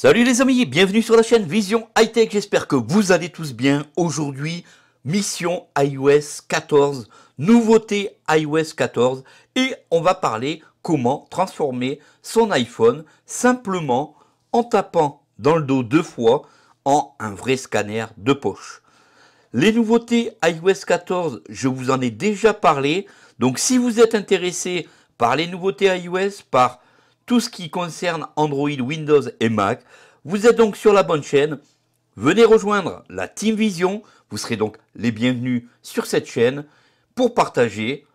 Salut les amis, bienvenue sur la chaîne Vision High Tech, j'espère que vous allez tous bien. Aujourd'hui, mission iOS 14, nouveauté iOS 14 et on va parler comment transformer son iPhone simplement en tapant dans le dos deux fois en un vrai scanner de poche. Les nouveautés iOS 14, je vous en ai déjà parlé, donc si vous êtes intéressé par les nouveautés iOS, par tout ce qui concerne Android, Windows et Mac. Vous êtes donc sur la bonne chaîne. Venez rejoindre la Team Vision. Vous serez donc les bienvenus sur cette chaîne pour partager,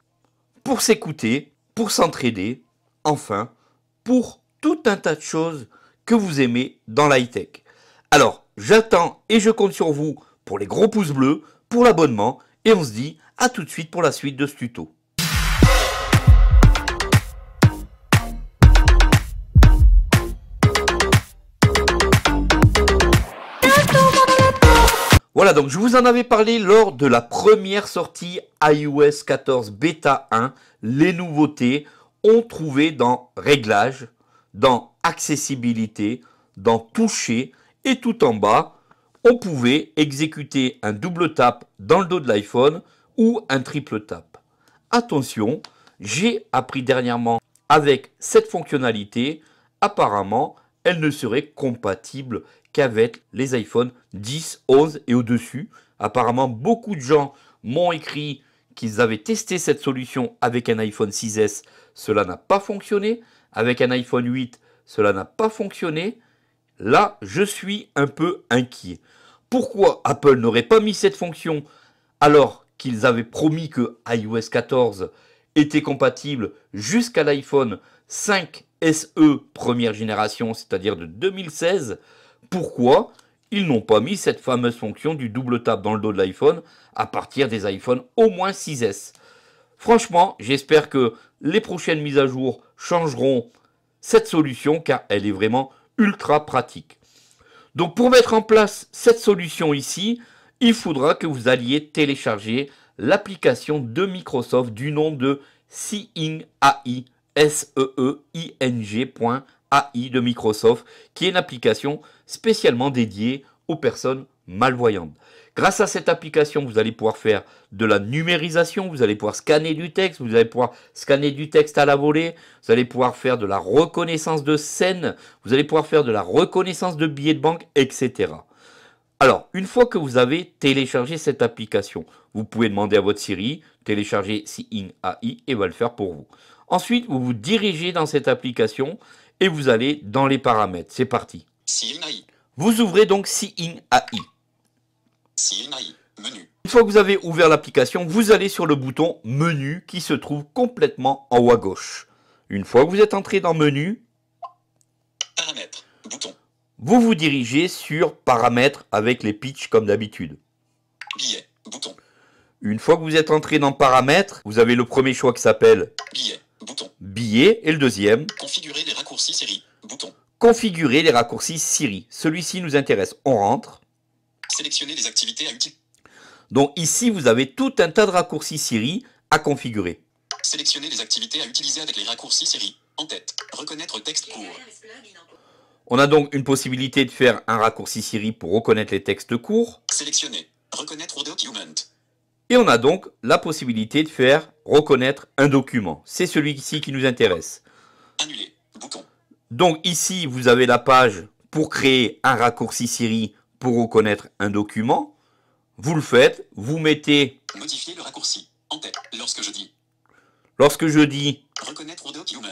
pour s'écouter, pour s'entraider, enfin, pour tout un tas de choses que vous aimez dans l'high-tech. Alors, j'attends et je compte sur vous pour les gros pouces bleus, pour l'abonnement, et on se dit à tout de suite pour la suite de ce tuto. Voilà, donc je vous en avais parlé lors de la première sortie iOS 14 Beta 1. Les nouveautés ont trouvé dans Réglages, dans Accessibilité, dans Toucher et tout en bas, on pouvait exécuter un double tap dans le dos de l'iPhone ou un triple tap. Attention, j'ai appris dernièrement avec cette fonctionnalité, apparemment, elle ne serait compatible qu'avec les iPhone 10, 11 et au-dessus. Apparemment, beaucoup de gens m'ont écrit qu'ils avaient testé cette solution avec un iPhone 6S. Cela n'a pas fonctionné. Avec un iPhone 8, cela n'a pas fonctionné. Là, je suis un peu inquiet. Pourquoi Apple n'aurait pas mis cette fonction alors qu'ils avaient promis que iOS 14 était compatible jusqu'à l'iPhone 5 SE première génération, c'est-à-dire de 2016 pourquoi ils n'ont pas mis cette fameuse fonction du double tap dans le dos de l'iPhone à partir des iPhones au moins 6S. Franchement, j'espère que les prochaines mises à jour changeront cette solution car elle est vraiment ultra pratique. Donc pour mettre en place cette solution ici, il faudra que vous alliez télécharger l'application de Microsoft du nom de Seeing AI, S -E -E AI de Microsoft, qui est une application spécialement dédiée aux personnes malvoyantes. Grâce à cette application, vous allez pouvoir faire de la numérisation, vous allez pouvoir scanner du texte, vous allez pouvoir scanner du texte à la volée, vous allez pouvoir faire de la reconnaissance de scène, vous allez pouvoir faire de la reconnaissance de billets de banque, etc. Alors, une fois que vous avez téléchargé cette application, vous pouvez demander à votre Siri, télécharger Seeing AI et va le faire pour vous. Ensuite, vous vous dirigez dans cette application et vous allez dans les paramètres. C'est parti. Vous ouvrez donc Seeing AI. Menu. Une fois que vous avez ouvert l'application, vous allez sur le bouton Menu qui se trouve complètement en haut à gauche. Une fois que vous êtes entré dans Menu, vous vous dirigez sur paramètres avec les pitchs comme d'habitude. Une fois que vous êtes entré dans paramètres, vous avez le premier choix qui s'appelle Billet, bouton. Billet et le deuxième Configurer les raccourcis Siri, bouton. Configurer les raccourcis Siri. Celui-ci nous intéresse. On rentre. Sélectionner les activités à utiliser. Donc ici, vous avez tout un tas de raccourcis Siri à configurer. Sélectionner les activités à utiliser avec les raccourcis Siri. En tête, reconnaître texte court. On a donc une possibilité de faire un raccourci Siri pour reconnaître les textes courts. Sélectionner. Reconnaître au document. Et on a donc la possibilité de faire reconnaître un document. C'est celui-ci qui nous intéresse. Annuler. Bouton. Donc ici, vous avez la page pour créer un raccourci Siri pour reconnaître un document. Vous le faites, vous mettez... Modifier le raccourci. En tête. Lorsque je dis... Lorsque je dis... Reconnaître document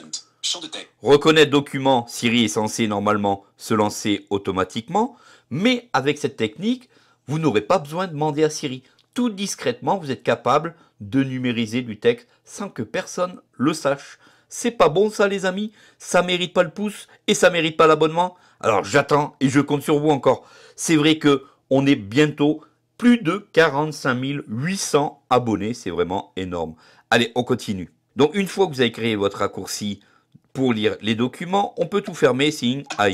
Reconnaître document, Siri est censé normalement se lancer automatiquement, mais avec cette technique, vous n'aurez pas besoin de demander à Siri. Tout discrètement, vous êtes capable de numériser du texte sans que personne le sache. C'est pas bon ça les amis, ça mérite pas le pouce et ça mérite pas l'abonnement. Alors j'attends et je compte sur vous encore. C'est vrai que on est bientôt plus de 45 800 abonnés, c'est vraiment énorme. Allez, on continue. Donc une fois que vous avez créé votre raccourci pour lire les documents, on peut tout fermer signe AI.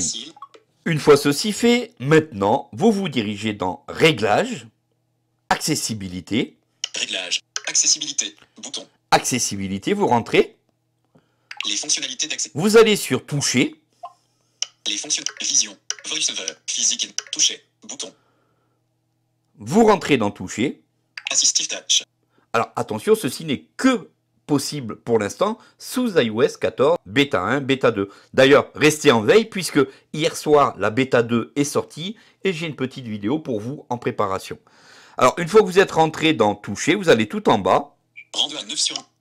Une fois ceci fait, maintenant, vous vous dirigez dans Réglages, Accessibilité. Réglages, Accessibilité, bouton. Accessibilité, vous rentrez. Les fonctionnalités Vous allez sur Toucher. Les fonctions Vision, VoiceOver, Physique, Toucher, bouton. Vous rentrez dans Toucher. Assistive Touch. Alors attention, ceci n'est que possible pour l'instant sous iOS 14 bêta 1, bêta 2. D'ailleurs, restez en veille puisque hier soir la bêta 2 est sortie et j'ai une petite vidéo pour vous en préparation. Alors, une fois que vous êtes rentré dans Toucher, vous allez tout en bas. à 9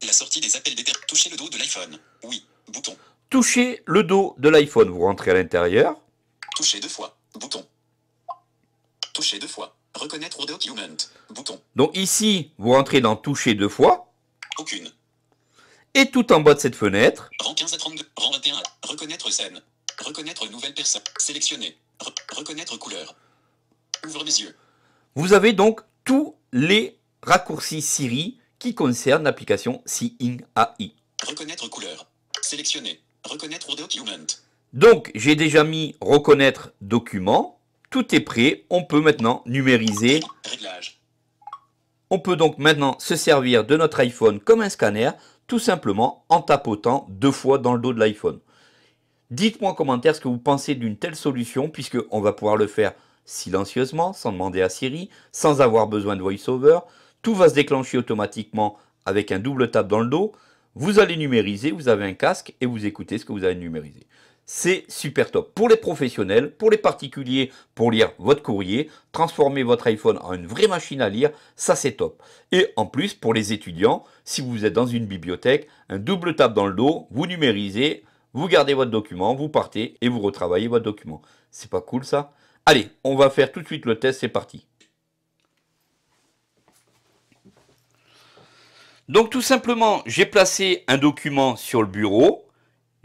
La sortie des appels Touchez le dos de l'iPhone. Oui. Bouton. Touchez le dos de l'iPhone. Vous rentrez à l'intérieur. Touchez deux fois. Bouton. Touchez deux fois. Reconnaître document. Bouton. Donc ici, vous rentrez dans Toucher deux fois. Aucune. Et tout en bas de cette fenêtre. Rang 32, rang 21, reconnaître scène, reconnaître nouvelle personne, sélectionner, reconnaître couleur. Ouvre mes yeux. Vous avez donc tous les raccourcis Siri qui concernent l'application Seeing AI. Reconnaître couleur, sélectionner, reconnaître document. Donc j'ai déjà mis reconnaître document. Tout est prêt. On peut maintenant numériser. On peut donc maintenant se servir de notre iPhone comme un scanner tout simplement en tapotant deux fois dans le dos de l'iPhone. Dites-moi en commentaire ce que vous pensez d'une telle solution, puisqu'on va pouvoir le faire silencieusement, sans demander à Siri, sans avoir besoin de VoiceOver. Tout va se déclencher automatiquement avec un double tap dans le dos. Vous allez numériser, vous avez un casque et vous écoutez ce que vous avez numérisé c'est super top. Pour les professionnels, pour les particuliers, pour lire votre courrier, transformer votre iPhone en une vraie machine à lire, ça c'est top. Et en plus, pour les étudiants, si vous êtes dans une bibliothèque, un double tap dans le dos, vous numérisez, vous gardez votre document, vous partez et vous retravaillez votre document. C'est pas cool ça Allez, on va faire tout de suite le test, c'est parti. Donc tout simplement, j'ai placé un document sur le bureau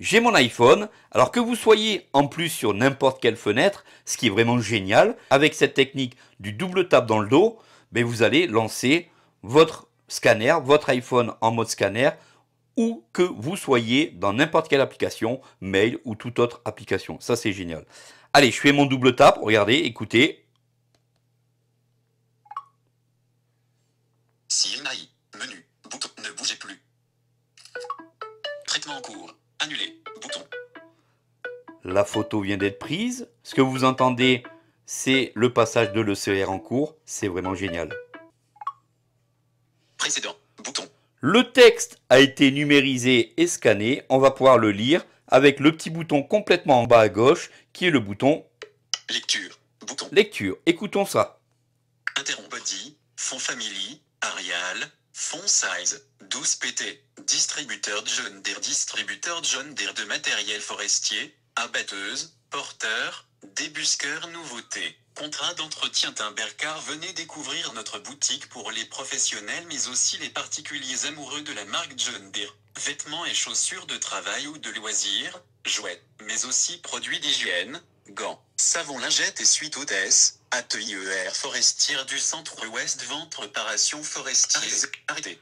j'ai mon iPhone. Alors que vous soyez en plus sur n'importe quelle fenêtre, ce qui est vraiment génial, avec cette technique du double tap dans le dos, mais ben, vous allez lancer votre scanner, votre iPhone en mode scanner, ou que vous soyez dans n'importe quelle application, mail ou toute autre application. Ça, c'est génial. Allez, je fais mon double tap. Regardez, écoutez. CMI, menu, bouton, ne bougez plus. Traitement en cours. Annuler. Bouton. La photo vient d'être prise. Ce que vous entendez, c'est le passage de l'ECR en cours. C'est vraiment génial. Précédent. Bouton. Le texte a été numérisé et scanné. On va pouvoir le lire avec le petit bouton complètement en bas à gauche qui est le bouton Lecture. Bouton. Lecture. Écoutons ça. Interrompt body, fond family, Arial, Font size, 12 pt, distributeur John Deere, distributeur John Deere de matériel forestier, abatteuse, porteur, débusqueur nouveauté. Contrat d'entretien Timbercar venez découvrir notre boutique pour les professionnels mais aussi les particuliers amoureux de la marque John Deere. Vêtements et chaussures de travail ou de loisirs, jouets, mais aussi produits d'hygiène, Gand, Savon Lingette et Suite Hôtesse, atelier forestier du centre-ouest Ventre réparation Forestière. Arrêtez.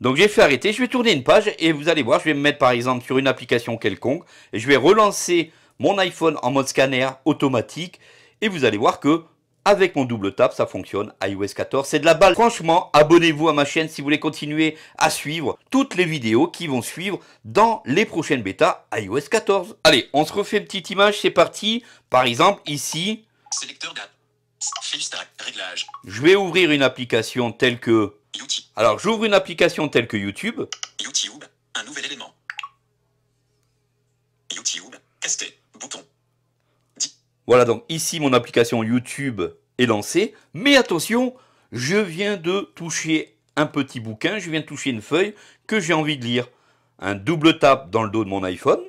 Donc j'ai fait arrêter, je vais tourner une page et vous allez voir, je vais me mettre par exemple sur une application quelconque et je vais relancer mon iPhone en mode scanner automatique et vous allez voir que avec mon double tap, ça fonctionne, iOS 14, c'est de la balle. Franchement, abonnez-vous à ma chaîne si vous voulez continuer à suivre toutes les vidéos qui vont suivre dans les prochaines bêta iOS 14. Allez, on se refait une petite image, c'est parti. Par exemple, ici, Sélecteur Je vais ouvrir une application telle que... YouTube. Alors, j'ouvre une application telle que YouTube. YouTube, un nouvel élément. YouTube, casté, bouton. Voilà, donc ici, mon application YouTube est lancée. Mais attention, je viens de toucher un petit bouquin, je viens de toucher une feuille que j'ai envie de lire. Un double tap dans le dos de mon iPhone.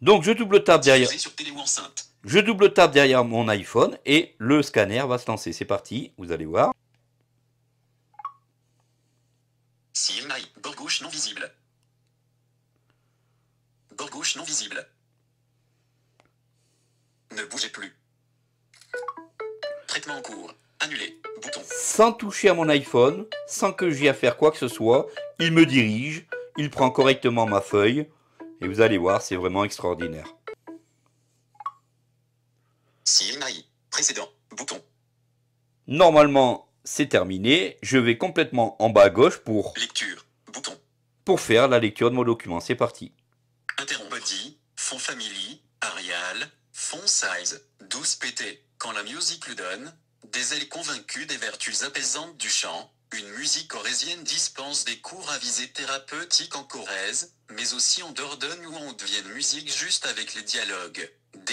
Donc je double tape derrière. Je double tape derrière mon iPhone et le scanner va se lancer. C'est parti, vous allez voir. gauche non visible. gauche non visible. Ne bougez plus. Traitement en cours. Annulé. Sans toucher à mon iPhone, sans que j'y à faire quoi que ce soit, il me dirige, il prend correctement ma feuille. Et vous allez voir, c'est vraiment extraordinaire. Précédent. Bouton. Normalement, c'est terminé. Je vais complètement en bas à gauche pour... Lecture. Bouton. Pour faire la lecture de mon document. C'est parti. Interrompt body. Font family. Arial. Font size. 12 pt. Quand la musique le donne, des ailes convaincues des vertus apaisantes du chant, une musique corésienne dispense des cours à visée thérapeutique en Corrèze, mais aussi en Dordogne où on devienne musique juste avec les dialogues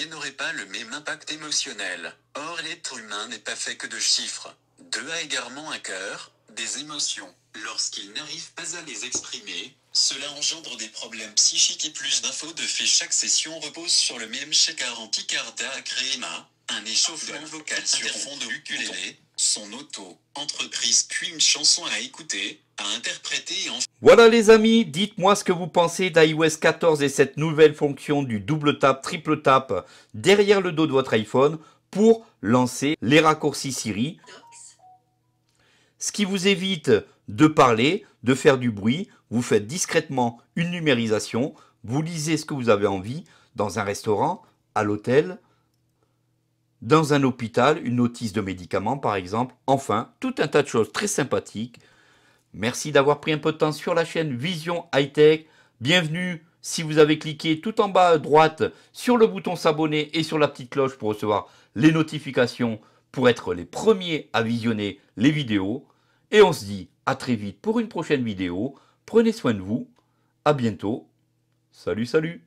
n'aurait pas le même impact émotionnel. Or l'être humain n'est pas fait que de chiffres. Deux a également un cœur, des émotions. Lorsqu'il n'arrive pas à les exprimer, cela engendre des problèmes psychiques et plus d'infos de fait. Chaque session repose sur le même Shekhar à créma, un échauffement vocal sur fond de ukulélé, son auto, entreprise puis une chanson à écouter, à interpréter et en voilà les amis, dites-moi ce que vous pensez d'iOS 14 et cette nouvelle fonction du double tap, triple tap derrière le dos de votre iPhone pour lancer les raccourcis Siri. Ce qui vous évite de parler, de faire du bruit, vous faites discrètement une numérisation, vous lisez ce que vous avez envie dans un restaurant, à l'hôtel, dans un hôpital, une notice de médicaments par exemple, enfin, tout un tas de choses très sympathiques Merci d'avoir pris un peu de temps sur la chaîne Vision Hightech. Tech. Bienvenue si vous avez cliqué tout en bas à droite sur le bouton s'abonner et sur la petite cloche pour recevoir les notifications pour être les premiers à visionner les vidéos. Et on se dit à très vite pour une prochaine vidéo. Prenez soin de vous. À bientôt. Salut, salut